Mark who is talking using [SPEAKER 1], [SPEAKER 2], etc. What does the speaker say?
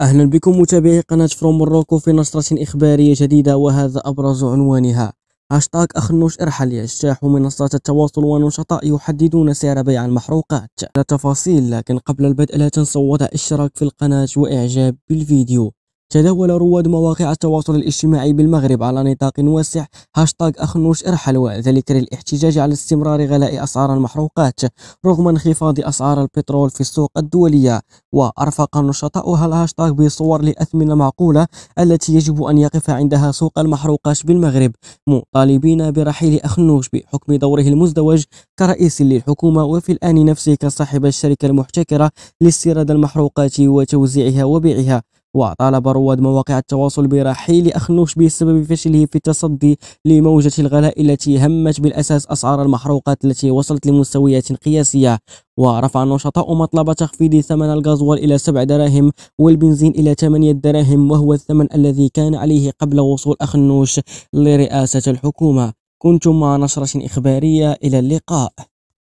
[SPEAKER 1] أهلا بكم متابعي قناة فروم موروكو في نشرة إخبارية جديدة وهذا أبرز عنوانها هاشتاغ أخنوش إرحل يجتاح منصات التواصل ونشطاء يحددون سعر بيع المحروقات لا تفاصيل لكن قبل البدء لا تنسوا وضع اشتراك في القناة وإعجاب بالفيديو تداول رواد مواقع التواصل الاجتماعي بالمغرب على نطاق واسع هاشتاغ أخنوش إرحل وذلك للاحتجاج على استمرار غلاء أسعار المحروقات رغم انخفاض أسعار البترول في السوق الدولية وأرفق نشطاؤها الهاشتاغ بصور لأثمنة معقولة التي يجب أن يقف عندها سوق المحروقات بالمغرب مطالبين برحيل أخنوش بحكم دوره المزدوج كرئيس للحكومة وفي الآن نفسه كصاحب الشركة المحتكرة لاستيراد المحروقات وتوزيعها وبيعها وطالب رواد مواقع التواصل برحيل أخنوش بسبب فشله في التصدي لموجة الغلاء التي همت بالأساس أسعار المحروقات التي وصلت لمستويات قياسية ورفع النشطاء مطلب تخفيض ثمن الغازوال إلى 7 دراهم والبنزين إلى 8 دراهم وهو الثمن الذي كان عليه قبل وصول أخنوش لرئاسة الحكومة كنتم مع نشرة إخبارية إلى اللقاء